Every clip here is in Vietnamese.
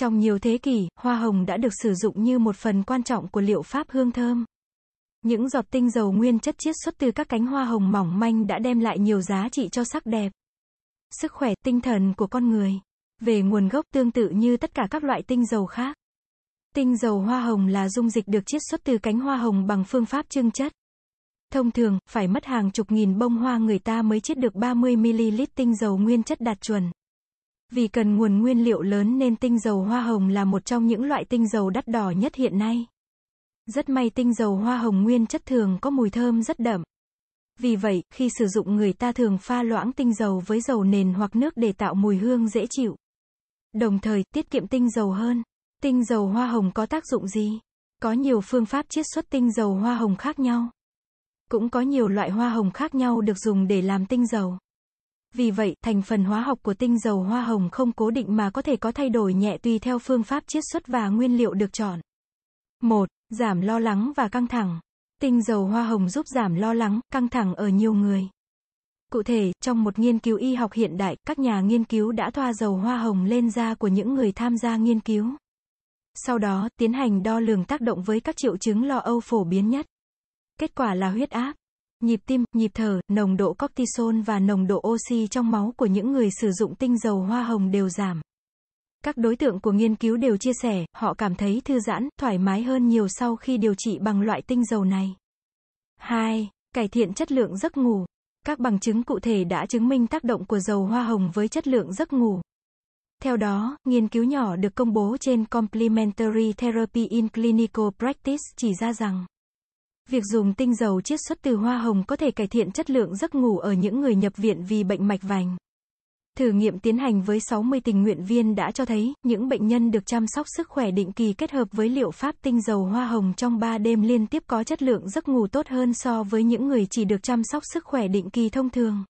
Trong nhiều thế kỷ, hoa hồng đã được sử dụng như một phần quan trọng của liệu pháp hương thơm. Những giọt tinh dầu nguyên chất chiết xuất từ các cánh hoa hồng mỏng manh đã đem lại nhiều giá trị cho sắc đẹp, sức khỏe, tinh thần của con người. Về nguồn gốc tương tự như tất cả các loại tinh dầu khác. Tinh dầu hoa hồng là dung dịch được chiết xuất từ cánh hoa hồng bằng phương pháp trưng chất. Thông thường, phải mất hàng chục nghìn bông hoa người ta mới chiết được 30ml tinh dầu nguyên chất đạt chuẩn. Vì cần nguồn nguyên liệu lớn nên tinh dầu hoa hồng là một trong những loại tinh dầu đắt đỏ nhất hiện nay. Rất may tinh dầu hoa hồng nguyên chất thường có mùi thơm rất đậm. Vì vậy, khi sử dụng người ta thường pha loãng tinh dầu với dầu nền hoặc nước để tạo mùi hương dễ chịu. Đồng thời, tiết kiệm tinh dầu hơn. Tinh dầu hoa hồng có tác dụng gì? Có nhiều phương pháp chiết xuất tinh dầu hoa hồng khác nhau. Cũng có nhiều loại hoa hồng khác nhau được dùng để làm tinh dầu. Vì vậy, thành phần hóa học của tinh dầu hoa hồng không cố định mà có thể có thay đổi nhẹ tùy theo phương pháp chiết xuất và nguyên liệu được chọn. 1. Giảm lo lắng và căng thẳng. Tinh dầu hoa hồng giúp giảm lo lắng, căng thẳng ở nhiều người. Cụ thể, trong một nghiên cứu y học hiện đại, các nhà nghiên cứu đã thoa dầu hoa hồng lên da của những người tham gia nghiên cứu. Sau đó, tiến hành đo lường tác động với các triệu chứng lo âu phổ biến nhất. Kết quả là huyết áp, Nhịp tim, nhịp thở, nồng độ cortisol và nồng độ oxy trong máu của những người sử dụng tinh dầu hoa hồng đều giảm. Các đối tượng của nghiên cứu đều chia sẻ, họ cảm thấy thư giãn, thoải mái hơn nhiều sau khi điều trị bằng loại tinh dầu này. 2. Cải thiện chất lượng giấc ngủ. Các bằng chứng cụ thể đã chứng minh tác động của dầu hoa hồng với chất lượng giấc ngủ. Theo đó, nghiên cứu nhỏ được công bố trên Complementary Therapy in Clinical Practice chỉ ra rằng Việc dùng tinh dầu chiết xuất từ hoa hồng có thể cải thiện chất lượng giấc ngủ ở những người nhập viện vì bệnh mạch vành. Thử nghiệm tiến hành với 60 tình nguyện viên đã cho thấy, những bệnh nhân được chăm sóc sức khỏe định kỳ kết hợp với liệu pháp tinh dầu hoa hồng trong 3 đêm liên tiếp có chất lượng giấc ngủ tốt hơn so với những người chỉ được chăm sóc sức khỏe định kỳ thông thường.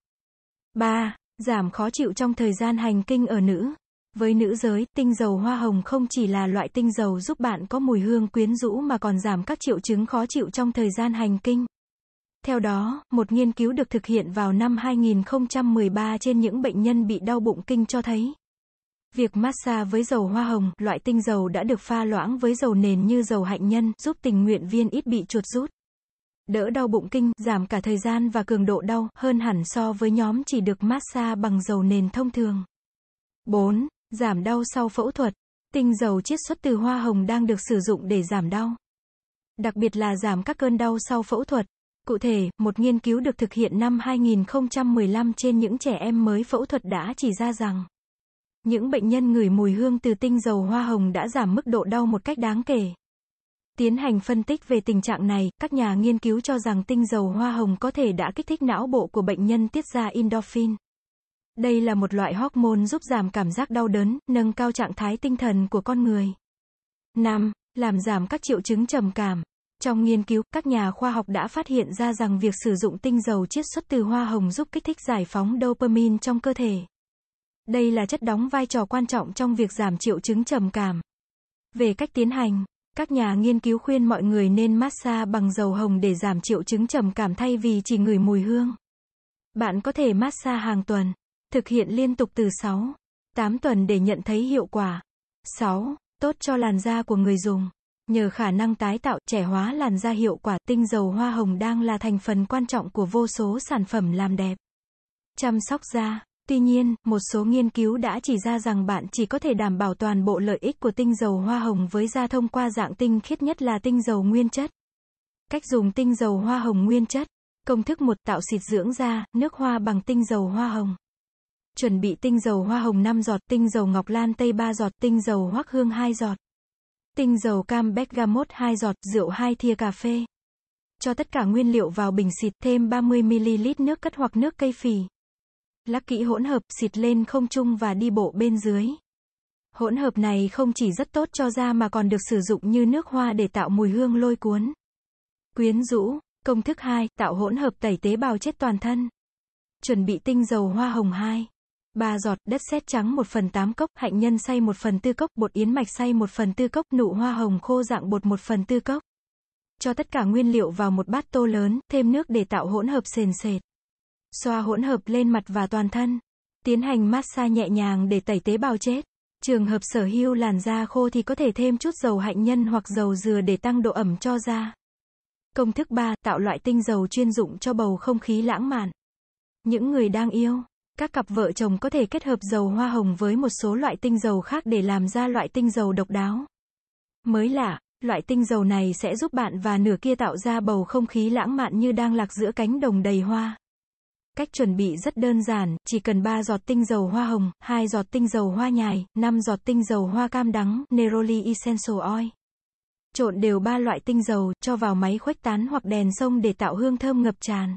3. Giảm khó chịu trong thời gian hành kinh ở nữ. Với nữ giới, tinh dầu hoa hồng không chỉ là loại tinh dầu giúp bạn có mùi hương quyến rũ mà còn giảm các triệu chứng khó chịu trong thời gian hành kinh. Theo đó, một nghiên cứu được thực hiện vào năm 2013 trên những bệnh nhân bị đau bụng kinh cho thấy, Việc massage với dầu hoa hồng, loại tinh dầu đã được pha loãng với dầu nền như dầu hạnh nhân, giúp tình nguyện viên ít bị chuột rút. Đỡ đau bụng kinh, giảm cả thời gian và cường độ đau, hơn hẳn so với nhóm chỉ được massage bằng dầu nền thông thường. 4. Giảm đau sau phẫu thuật. Tinh dầu chiết xuất từ hoa hồng đang được sử dụng để giảm đau. Đặc biệt là giảm các cơn đau sau phẫu thuật. Cụ thể, một nghiên cứu được thực hiện năm 2015 trên những trẻ em mới phẫu thuật đã chỉ ra rằng những bệnh nhân ngửi mùi hương từ tinh dầu hoa hồng đã giảm mức độ đau một cách đáng kể. Tiến hành phân tích về tình trạng này, các nhà nghiên cứu cho rằng tinh dầu hoa hồng có thể đã kích thích não bộ của bệnh nhân tiết ra endorphin. Đây là một loại hormone giúp giảm cảm giác đau đớn, nâng cao trạng thái tinh thần của con người. 5. Làm giảm các triệu chứng trầm cảm. Trong nghiên cứu, các nhà khoa học đã phát hiện ra rằng việc sử dụng tinh dầu chiết xuất từ hoa hồng giúp kích thích giải phóng dopamine trong cơ thể. Đây là chất đóng vai trò quan trọng trong việc giảm triệu chứng trầm cảm. Về cách tiến hành, các nhà nghiên cứu khuyên mọi người nên massage bằng dầu hồng để giảm triệu chứng trầm cảm thay vì chỉ ngửi mùi hương. Bạn có thể massage hàng tuần, Thực hiện liên tục từ 6, 8 tuần để nhận thấy hiệu quả. 6. Tốt cho làn da của người dùng. Nhờ khả năng tái tạo, trẻ hóa làn da hiệu quả, tinh dầu hoa hồng đang là thành phần quan trọng của vô số sản phẩm làm đẹp. Chăm sóc da. Tuy nhiên, một số nghiên cứu đã chỉ ra rằng bạn chỉ có thể đảm bảo toàn bộ lợi ích của tinh dầu hoa hồng với da thông qua dạng tinh khiết nhất là tinh dầu nguyên chất. Cách dùng tinh dầu hoa hồng nguyên chất. Công thức 1 tạo xịt dưỡng da, nước hoa bằng tinh dầu hoa hồng chuẩn bị tinh dầu hoa hồng 5 giọt, tinh dầu ngọc lan tây 3 giọt, tinh dầu hoắc hương 2 giọt, tinh dầu cam bergamot 2 giọt, rượu 2 thìa cà phê. Cho tất cả nguyên liệu vào bình xịt, thêm 30ml nước cất hoặc nước cây phì. Lắc kỹ hỗn hợp, xịt lên không trung và đi bộ bên dưới. Hỗn hợp này không chỉ rất tốt cho da mà còn được sử dụng như nước hoa để tạo mùi hương lôi cuốn. Quyến rũ. Công thức 2. Tạo hỗn hợp tẩy tế bào chết toàn thân. Chuẩn bị tinh dầu hoa hồng 2 ba giọt, đất sét trắng 1 phần 8 cốc, hạnh nhân xay 1 phần 4 cốc, bột yến mạch xay 1 phần 4 cốc, nụ hoa hồng khô dạng bột 1 phần 4 cốc. Cho tất cả nguyên liệu vào một bát tô lớn, thêm nước để tạo hỗn hợp sền sệt. Xoa hỗn hợp lên mặt và toàn thân. Tiến hành massage nhẹ nhàng để tẩy tế bào chết. Trường hợp sở hưu làn da khô thì có thể thêm chút dầu hạnh nhân hoặc dầu dừa để tăng độ ẩm cho da. Công thức 3. Tạo loại tinh dầu chuyên dụng cho bầu không khí lãng mạn. Những người đang yêu các cặp vợ chồng có thể kết hợp dầu hoa hồng với một số loại tinh dầu khác để làm ra loại tinh dầu độc đáo. Mới lạ, loại tinh dầu này sẽ giúp bạn và nửa kia tạo ra bầu không khí lãng mạn như đang lạc giữa cánh đồng đầy hoa. Cách chuẩn bị rất đơn giản, chỉ cần 3 giọt tinh dầu hoa hồng, 2 giọt tinh dầu hoa nhài, 5 giọt tinh dầu hoa cam đắng, Neroli Essential Oil. Trộn đều ba loại tinh dầu, cho vào máy khuếch tán hoặc đèn sông để tạo hương thơm ngập tràn.